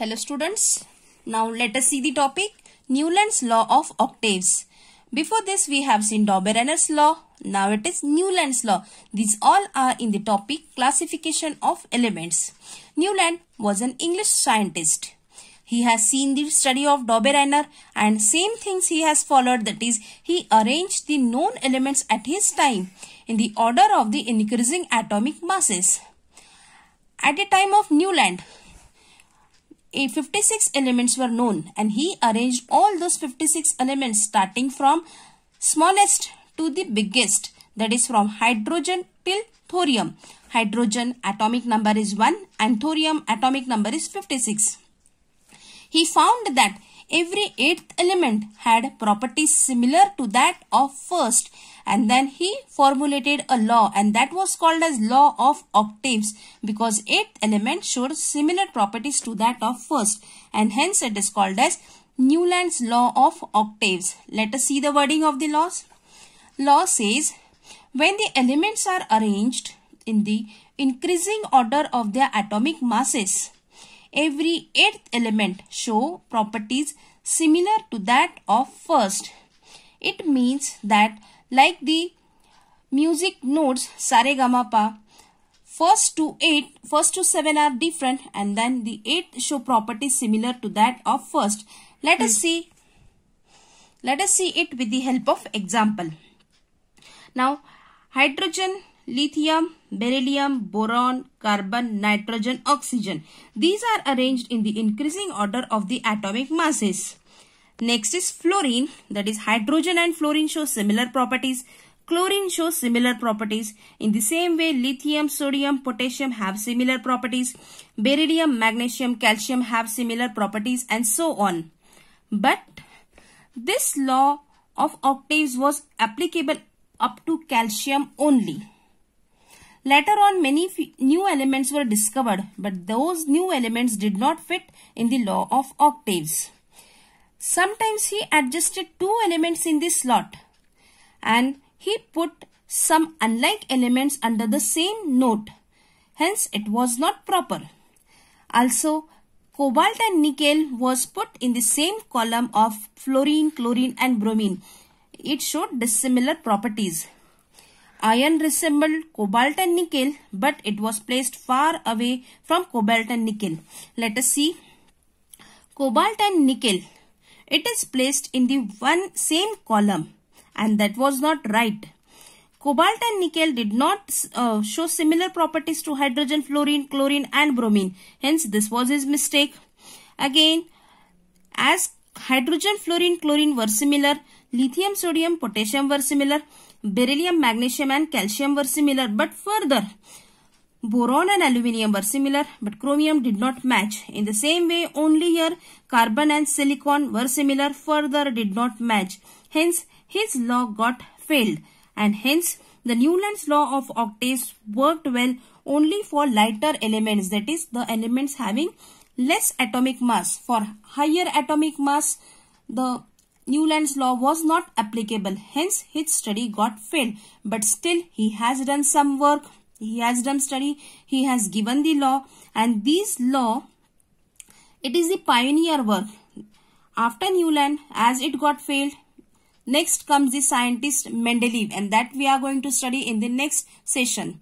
Hello students, now let us see the topic Newland's law of octaves. Before this we have seen Doberanner's law, now it is Newland's law. These all are in the topic classification of elements. Newland was an English scientist. He has seen the study of Doberaner and same things he has followed that is he arranged the known elements at his time in the order of the increasing atomic masses. At the time of Newland, 56 elements were known and he arranged all those 56 elements starting from smallest to the biggest that is from hydrogen till thorium. Hydrogen atomic number is 1 and thorium atomic number is 56. He found that Every eighth element had properties similar to that of first and then he formulated a law and that was called as law of octaves because eighth element showed similar properties to that of first and hence it is called as Newland's law of octaves. Let us see the wording of the laws. Law says when the elements are arranged in the increasing order of their atomic masses every eighth element show properties similar to that of first. It means that like the music notes Pa, first to eight, first to seven are different and then the eighth show properties similar to that of first. Let us hmm. see. Let us see it with the help of example. Now, hydrogen lithium, beryllium, boron, carbon, nitrogen, oxygen. These are arranged in the increasing order of the atomic masses. Next is fluorine that is hydrogen and fluorine show similar properties. Chlorine shows similar properties. In the same way, lithium, sodium, potassium have similar properties. Beryllium, magnesium, calcium have similar properties and so on. But this law of octaves was applicable up to calcium only. Later on, many new elements were discovered, but those new elements did not fit in the law of octaves. Sometimes he adjusted two elements in the slot and he put some unlike elements under the same note. Hence, it was not proper. Also, cobalt and nickel was put in the same column of fluorine, chlorine and bromine. It showed dissimilar properties. Iron resembled cobalt and nickel but it was placed far away from cobalt and nickel. Let us see. Cobalt and nickel. It is placed in the one same column and that was not right. Cobalt and nickel did not uh, show similar properties to hydrogen, fluorine, chlorine and bromine. Hence this was his mistake. Again, as hydrogen fluorine chlorine were similar lithium sodium potassium were similar beryllium magnesium and calcium were similar but further boron and aluminium were similar but chromium did not match in the same way only here carbon and silicon were similar further did not match hence his law got failed and hence the newland's law of octaves worked well only for lighter elements that is the elements having less atomic mass. For higher atomic mass, the Newland's law was not applicable. Hence, his study got failed. But still, he has done some work. He has done study. He has given the law. And this law, it is the pioneer work. After Newland, as it got failed, next comes the scientist Mendeleev. And that we are going to study in the next session.